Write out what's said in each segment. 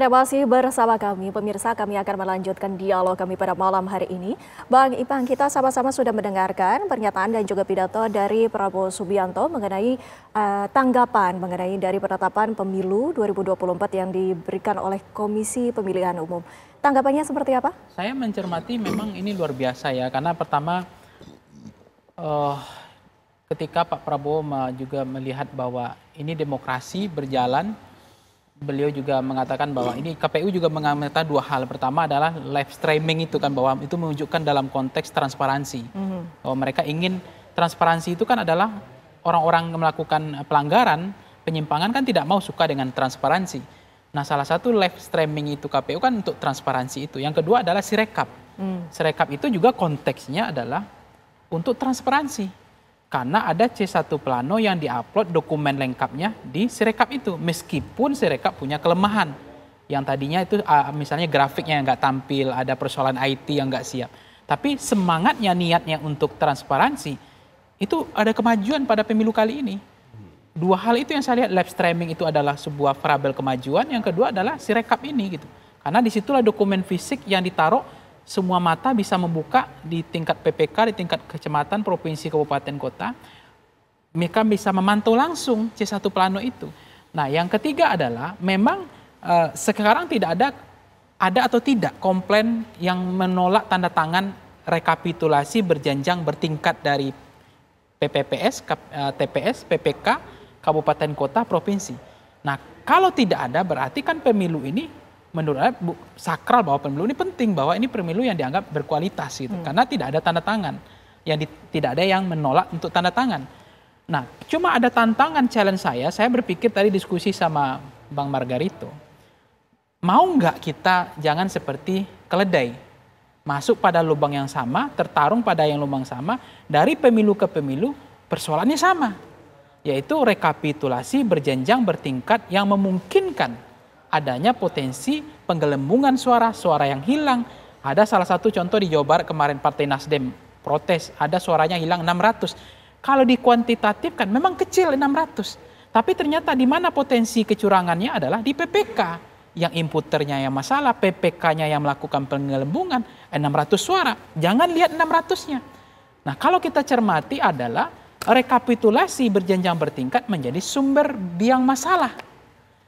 Anda masih bersama kami, pemirsa kami akan melanjutkan dialog kami pada malam hari ini. Bang Ipang, kita sama-sama sudah mendengarkan pernyataan dan juga pidato dari Prabowo Subianto mengenai uh, tanggapan mengenai dari penetapan pemilu 2024 yang diberikan oleh Komisi Pemilihan Umum. Tanggapannya seperti apa? Saya mencermati memang ini luar biasa ya, karena pertama uh, ketika Pak Prabowo juga melihat bahwa ini demokrasi berjalan, beliau juga mengatakan bahwa ini KPU juga mengamati dua hal. Pertama adalah live streaming itu kan bahwa itu menunjukkan dalam konteks transparansi. Mm-hmm. Bahwa mereka ingin transparansi itu kan adalah orang-orang melakukan pelanggaran, penyimpangan kan tidak mau suka dengan transparansi. Nah, salah satu live streaming itu KPU kan untuk transparansi itu. Yang kedua adalah sirekap. Mm. Sirekap itu juga konteksnya adalah untuk transparansi karena ada C1 Plano yang diupload dokumen lengkapnya di Sirekap itu meskipun Sirekap punya kelemahan yang tadinya itu misalnya grafiknya yang nggak tampil ada persoalan IT yang nggak siap tapi semangatnya niatnya untuk transparansi itu ada kemajuan pada pemilu kali ini dua hal itu yang saya lihat live streaming itu adalah sebuah variabel kemajuan yang kedua adalah Sirekap ini gitu karena disitulah dokumen fisik yang ditaruh semua mata bisa membuka di tingkat PPK, di tingkat kecamatan, provinsi, kabupaten, kota. Mereka bisa memantau langsung C1 Plano itu. Nah, yang ketiga adalah memang eh, sekarang tidak ada ada atau tidak komplain yang menolak tanda tangan rekapitulasi berjenjang bertingkat dari PPPS, eh, TPS, PPK, kabupaten kota, provinsi. Nah, kalau tidak ada berarti kan pemilu ini menurut saya sakral bahwa pemilu ini penting bahwa ini pemilu yang dianggap berkualitas gitu hmm. karena tidak ada tanda tangan yang di, tidak ada yang menolak untuk tanda tangan. Nah, cuma ada tantangan challenge saya. Saya berpikir tadi diskusi sama Bang Margarito, mau nggak kita jangan seperti keledai masuk pada lubang yang sama, tertarung pada yang lubang sama dari pemilu ke pemilu persoalannya sama, yaitu rekapitulasi berjenjang bertingkat yang memungkinkan adanya potensi penggelembungan suara, suara yang hilang. Ada salah satu contoh di Jawa Barat kemarin Partai Nasdem protes, ada suaranya hilang 600. Kalau dikuantitatifkan memang kecil 600. Tapi ternyata di mana potensi kecurangannya adalah di PPK. Yang inputernya yang masalah, PPK-nya yang melakukan penggelembungan, 600 suara. Jangan lihat 600-nya. Nah kalau kita cermati adalah rekapitulasi berjenjang bertingkat menjadi sumber biang masalah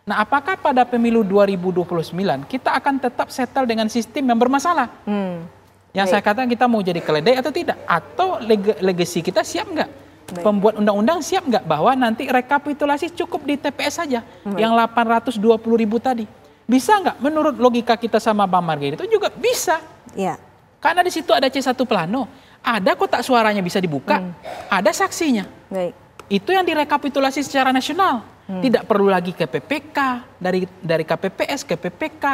Nah, apakah pada pemilu 2029 kita akan tetap settle dengan sistem yang bermasalah? Hmm. Yang Baik. saya katakan kita mau jadi keledai atau tidak? Atau leg legasi kita siap nggak? Baik. Pembuat undang-undang siap nggak bahwa nanti rekapitulasi cukup di TPS saja Baik. yang 820 ribu tadi? Bisa nggak? Menurut logika kita sama Bang Margaret itu juga bisa. Ya. Karena di situ ada C1 Plano, ada kotak suaranya bisa dibuka, hmm. ada saksinya. Baik. Itu yang direkapitulasi secara nasional. Hmm. Tidak perlu lagi ke PPK, dari dari KPPS ke PPK,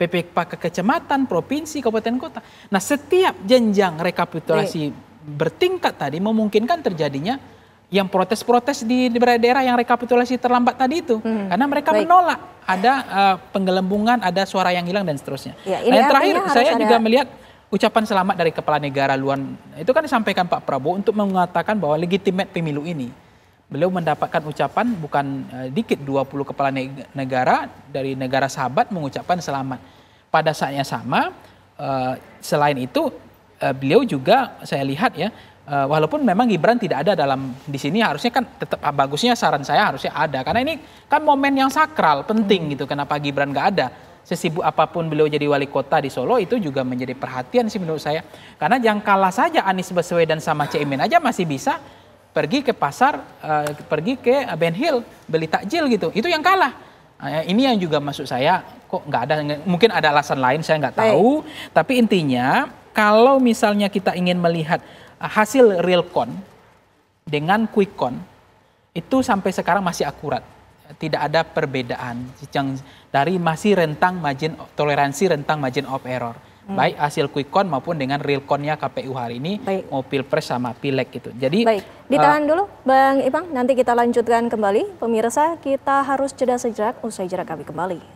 PPK ke kecamatan, provinsi, kabupaten, kota. Nah, setiap jenjang rekapitulasi bertingkat tadi memungkinkan terjadinya yang protes-protes di daerah-daerah yang rekapitulasi terlambat tadi itu hmm. karena mereka Baik. menolak ada uh, penggelembungan, ada suara yang hilang dan seterusnya. Ya, nah, yang terakhir saya ada... juga melihat ucapan selamat dari kepala negara Luan itu kan disampaikan Pak Prabowo untuk mengatakan bahwa legitimate pemilu ini beliau mendapatkan ucapan bukan uh, dikit 20 kepala negara dari negara sahabat mengucapkan selamat. Pada saatnya sama uh, selain itu uh, beliau juga saya lihat ya uh, walaupun memang Gibran tidak ada dalam di sini harusnya kan tetap ah, bagusnya saran saya harusnya ada karena ini kan momen yang sakral penting hmm. gitu kenapa Gibran nggak ada sesibuk apapun beliau jadi wali kota di Solo itu juga menjadi perhatian sih menurut saya. Karena yang kalah saja Anies Baswedan sama Caimin aja masih bisa pergi ke pasar, uh, pergi ke Ben Hill beli takjil gitu. Itu yang kalah. Uh, ini yang juga masuk saya kok nggak ada, mungkin ada alasan lain saya nggak tahu. Baik. Tapi intinya kalau misalnya kita ingin melihat eh, hasil real con dengan quick con itu sampai sekarang masih akurat. Tidak ada perbedaan yang dari masih rentang margin toleransi rentang margin of error hmm. baik hasil quick count maupun dengan real countnya KPU hari ini baik. mau pilpres sama pileg gitu. Jadi baik. Ditahan uh, dulu, Bang Ipang. Nanti kita lanjutkan kembali. Pemirsa, kita harus jeda sejarah Usai jeda kami kembali.